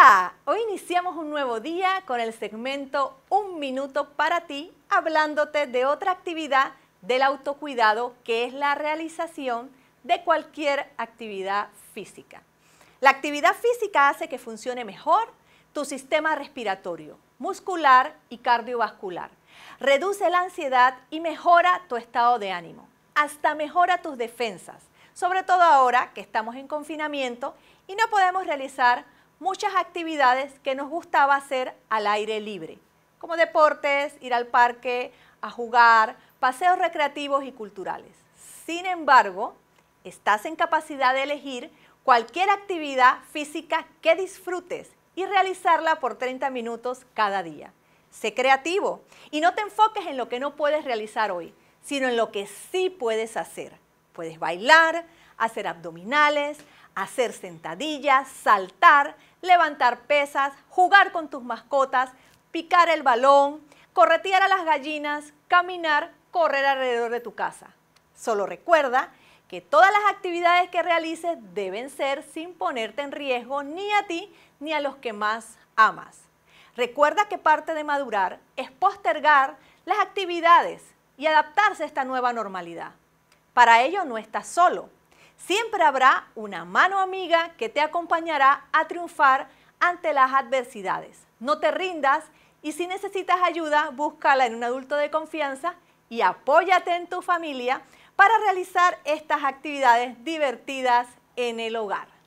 Hola, hoy iniciamos un nuevo día con el segmento Un minuto para ti, hablándote de otra actividad del autocuidado que es la realización de cualquier actividad física. La actividad física hace que funcione mejor tu sistema respiratorio, muscular y cardiovascular. Reduce la ansiedad y mejora tu estado de ánimo. Hasta mejora tus defensas, sobre todo ahora que estamos en confinamiento y no podemos realizar muchas actividades que nos gustaba hacer al aire libre, como deportes, ir al parque, a jugar, paseos recreativos y culturales. Sin embargo, estás en capacidad de elegir cualquier actividad física que disfrutes y realizarla por 30 minutos cada día. Sé creativo y no te enfoques en lo que no puedes realizar hoy, sino en lo que sí puedes hacer. Puedes bailar, hacer abdominales, hacer sentadillas, saltar, levantar pesas, jugar con tus mascotas, picar el balón, corretear a las gallinas, caminar, correr alrededor de tu casa. Solo recuerda que todas las actividades que realices deben ser sin ponerte en riesgo ni a ti ni a los que más amas. Recuerda que parte de madurar es postergar las actividades y adaptarse a esta nueva normalidad. Para ello no estás solo. Siempre habrá una mano amiga que te acompañará a triunfar ante las adversidades. No te rindas y si necesitas ayuda, búscala en un adulto de confianza y apóyate en tu familia para realizar estas actividades divertidas en el hogar.